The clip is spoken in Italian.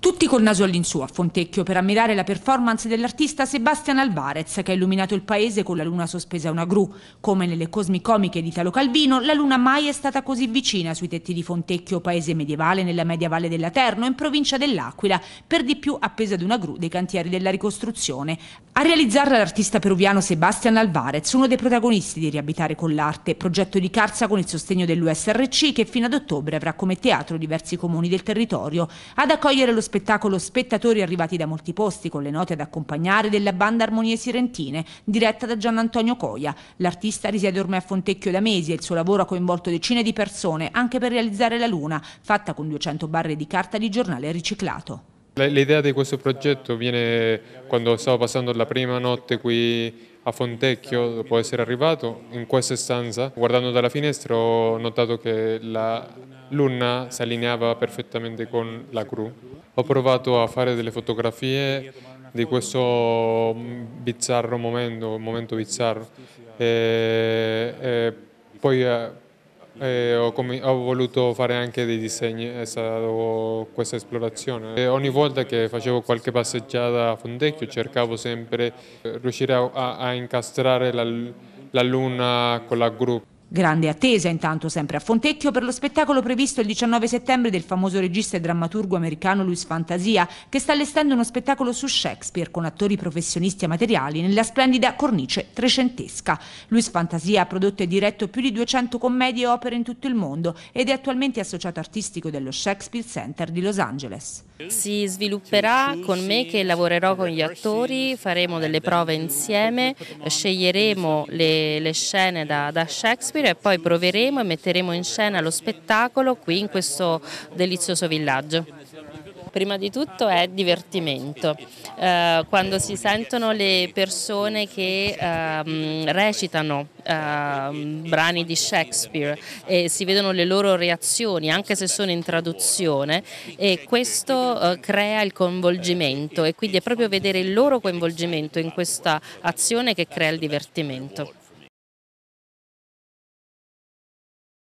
Tutti col naso all'insù a Fontecchio per ammirare la performance dell'artista Sebastian Alvarez che ha illuminato il paese con la luna sospesa a una gru. Come nelle cosmicomiche di Italo Calvino, la luna mai è stata così vicina sui tetti di Fontecchio, paese medievale nella media valle dell'Aterno, in provincia dell'Aquila, per di più appesa ad una gru dei cantieri della ricostruzione. A realizzarla l'artista peruviano Sebastian Alvarez, uno dei protagonisti di Riabitare con l'arte, progetto di Carsa con il sostegno dell'USRC che fino ad ottobre avrà come teatro diversi comuni del territorio. Ad accogliere lo spettacolo spettatori arrivati da molti posti con le note ad accompagnare della banda Armonie Sirentine, diretta da Gian Antonio Coia. L'artista risiede ormai a Fontecchio da mesi e il suo lavoro ha coinvolto decine di persone anche per realizzare la luna, fatta con 200 barre di carta di giornale riciclato. L'idea di questo progetto viene quando stavo passando la prima notte qui a Fontecchio, dopo essere arrivato in questa stanza, guardando dalla finestra ho notato che la luna si allineava perfettamente con la crew. Ho provato a fare delle fotografie di questo bizzarro momento, un momento bizzarro. E, e poi eh, eh, ho, ho, voluto fare anche dei disegni, è stata questa esplorazione. E eh, ogni volta che facevo qualche passeggiata a Fontecchio cercavo sempre di eh, riuscire a, a, incastrare la, la luna con la gru. Grande attesa intanto sempre a Fontecchio per lo spettacolo previsto il 19 settembre del famoso regista e drammaturgo americano Luis Fantasia, che sta allestendo uno spettacolo su Shakespeare con attori professionisti e materiali nella splendida cornice trecentesca. Luis Fantasia ha prodotto e diretto più di 200 commedie e opere in tutto il mondo ed è attualmente associato artistico dello Shakespeare Center di Los Angeles si svilupperà con me che lavorerò con gli attori, faremo delle prove insieme, sceglieremo le, le scene da, da, Shakespeare e poi proveremo e metteremo in scena lo spettacolo qui in questo delizioso villaggio. Prima di tutto è divertimento. Eh, quando si sentono le persone che ehm, recitano ehm, brani di Shakespeare e si vedono le loro reazioni, anche se sono in traduzione, e questo eh, crea il coinvolgimento e quindi è proprio vedere il loro coinvolgimento in questa azione che crea il divertimento.